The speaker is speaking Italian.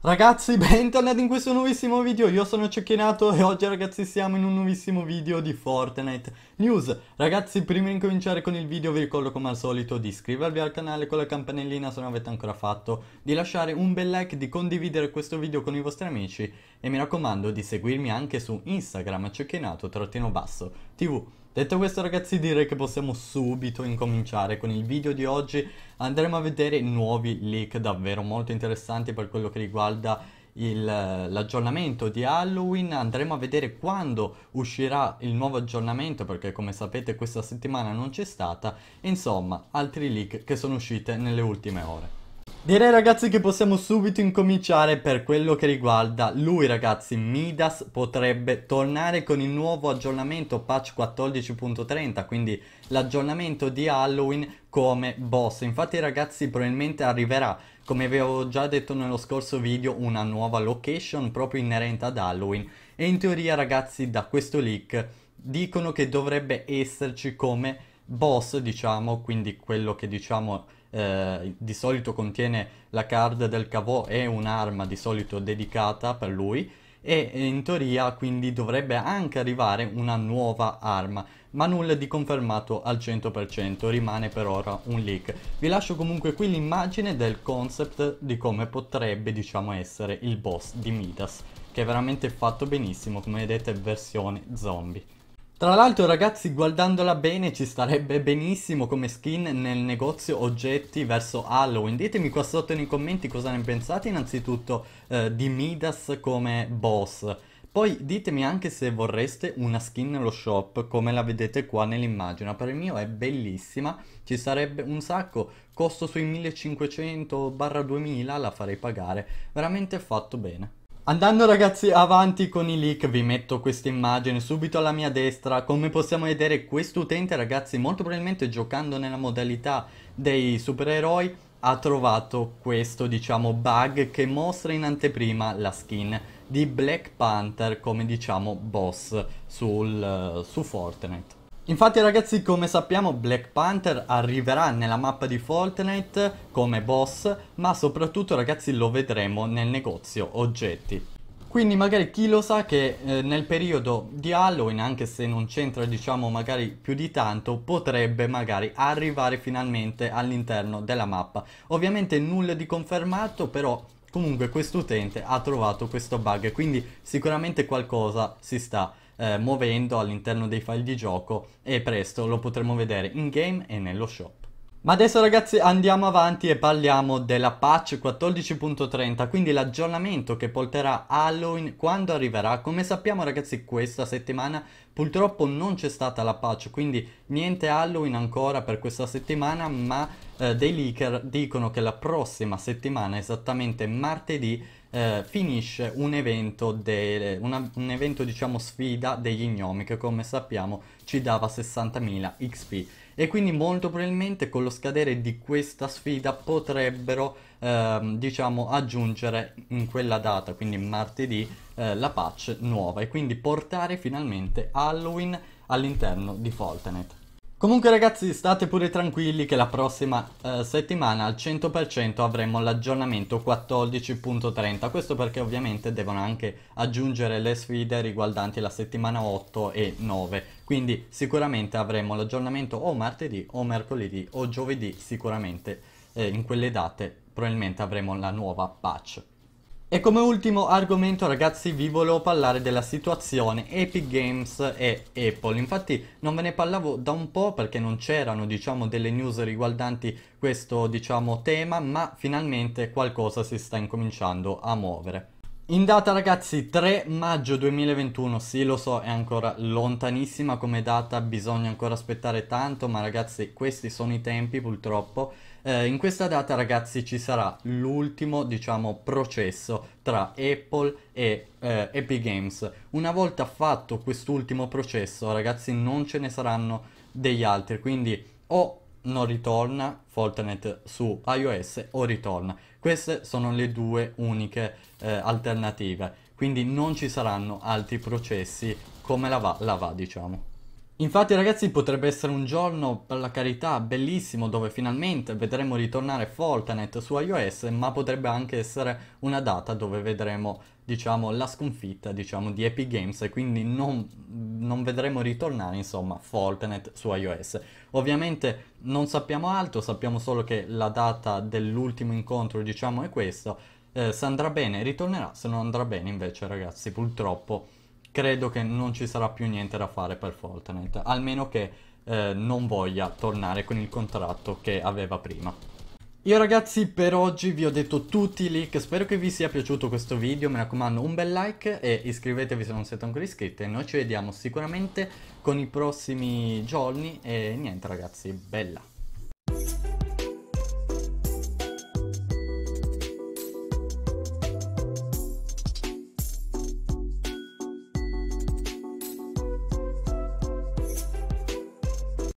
Ragazzi, bentornati in questo nuovissimo video, io sono Cecchinato e oggi ragazzi siamo in un nuovissimo video di Fortnite News. Ragazzi, prima di cominciare con il video vi ricordo come al solito di iscrivervi al canale con la campanellina se non avete ancora fatto, di lasciare un bel like, di condividere questo video con i vostri amici e mi raccomando di seguirmi anche su Instagram cecchinato-tv. Detto questo ragazzi direi che possiamo subito incominciare con il video di oggi andremo a vedere nuovi leak davvero molto interessanti per quello che riguarda eh, l'aggiornamento di Halloween andremo a vedere quando uscirà il nuovo aggiornamento perché come sapete questa settimana non c'è stata insomma altri leak che sono uscite nelle ultime ore Direi ragazzi che possiamo subito incominciare per quello che riguarda lui ragazzi, Midas potrebbe tornare con il nuovo aggiornamento patch 14.30, quindi l'aggiornamento di Halloween come boss. Infatti ragazzi probabilmente arriverà, come vi avevo già detto nello scorso video, una nuova location proprio inerente ad Halloween e in teoria ragazzi da questo leak dicono che dovrebbe esserci come boss boss, diciamo, quindi quello che diciamo eh, di solito contiene la card del cavò è un'arma di solito dedicata per lui e eh, in teoria quindi dovrebbe anche arrivare una nuova arma ma nulla di confermato al 100% rimane per ora un leak vi lascio comunque qui l'immagine del concept di come potrebbe diciamo essere il boss di Midas che è veramente fatto benissimo come vedete versione zombie tra l'altro ragazzi guardandola bene ci starebbe benissimo come skin nel negozio oggetti verso Halloween. Ditemi qua sotto nei commenti cosa ne pensate innanzitutto eh, di Midas come boss. Poi ditemi anche se vorreste una skin nello shop come la vedete qua nell'immagine. Per il mio è bellissima, ci sarebbe un sacco, costo sui 1500-2000 la farei pagare. Veramente fatto bene. Andando ragazzi avanti con i leak vi metto questa immagine subito alla mia destra come possiamo vedere questo utente ragazzi molto probabilmente giocando nella modalità dei supereroi ha trovato questo diciamo bug che mostra in anteprima la skin di Black Panther come diciamo boss sul, eh, su Fortnite. Infatti ragazzi come sappiamo Black Panther arriverà nella mappa di Fortnite come boss ma soprattutto ragazzi lo vedremo nel negozio oggetti. Quindi magari chi lo sa che eh, nel periodo di Halloween anche se non c'entra diciamo magari più di tanto potrebbe magari arrivare finalmente all'interno della mappa. Ovviamente nulla di confermato però comunque quest'utente ha trovato questo bug quindi sicuramente qualcosa si sta eh, muovendo all'interno dei file di gioco e presto lo potremo vedere in game e nello shop. Ma adesso ragazzi andiamo avanti e parliamo della patch 14.30, quindi l'aggiornamento che porterà Halloween quando arriverà. Come sappiamo ragazzi questa settimana purtroppo non c'è stata la patch, quindi niente Halloween ancora per questa settimana, ma eh, dei leaker dicono che la prossima settimana, esattamente martedì, eh, finisce un evento, de, una, un evento diciamo sfida degli gnomi che come sappiamo ci dava 60.000 XP e quindi molto probabilmente con lo scadere di questa sfida potrebbero ehm, diciamo aggiungere in quella data quindi martedì eh, la patch nuova e quindi portare finalmente Halloween all'interno di Fortnite Comunque ragazzi state pure tranquilli che la prossima eh, settimana al 100% avremo l'aggiornamento 14.30 questo perché ovviamente devono anche aggiungere le sfide riguardanti la settimana 8 e 9 quindi sicuramente avremo l'aggiornamento o martedì o mercoledì o giovedì sicuramente eh, in quelle date probabilmente avremo la nuova patch. E come ultimo argomento ragazzi vi volevo parlare della situazione Epic Games e Apple, infatti non ve ne parlavo da un po' perché non c'erano diciamo delle news riguardanti questo diciamo tema ma finalmente qualcosa si sta incominciando a muovere. In data ragazzi 3 maggio 2021, sì lo so è ancora lontanissima come data, bisogna ancora aspettare tanto, ma ragazzi questi sono i tempi purtroppo. Eh, in questa data ragazzi ci sarà l'ultimo diciamo processo tra Apple e eh, Epic Games. Una volta fatto quest'ultimo processo ragazzi non ce ne saranno degli altri, quindi o non ritorna, Fortinet su iOS o ritorna. Queste sono le due uniche eh, alternative, quindi non ci saranno altri processi come la va, la va diciamo. Infatti ragazzi potrebbe essere un giorno per la carità bellissimo dove finalmente vedremo ritornare Fortnite su iOS ma potrebbe anche essere una data dove vedremo diciamo la sconfitta diciamo di Epic Games e quindi non, non vedremo ritornare insomma Fortnite su iOS. Ovviamente non sappiamo altro, sappiamo solo che la data dell'ultimo incontro diciamo è questa, eh, se andrà bene ritornerà, se non andrà bene invece ragazzi purtroppo credo che non ci sarà più niente da fare per Fortnite, almeno che eh, non voglia tornare con il contratto che aveva prima. Io ragazzi per oggi vi ho detto tutti i leak, spero che vi sia piaciuto questo video, mi raccomando un bel like e iscrivetevi se non siete ancora iscritti e noi ci vediamo sicuramente con i prossimi giorni e niente ragazzi, bella!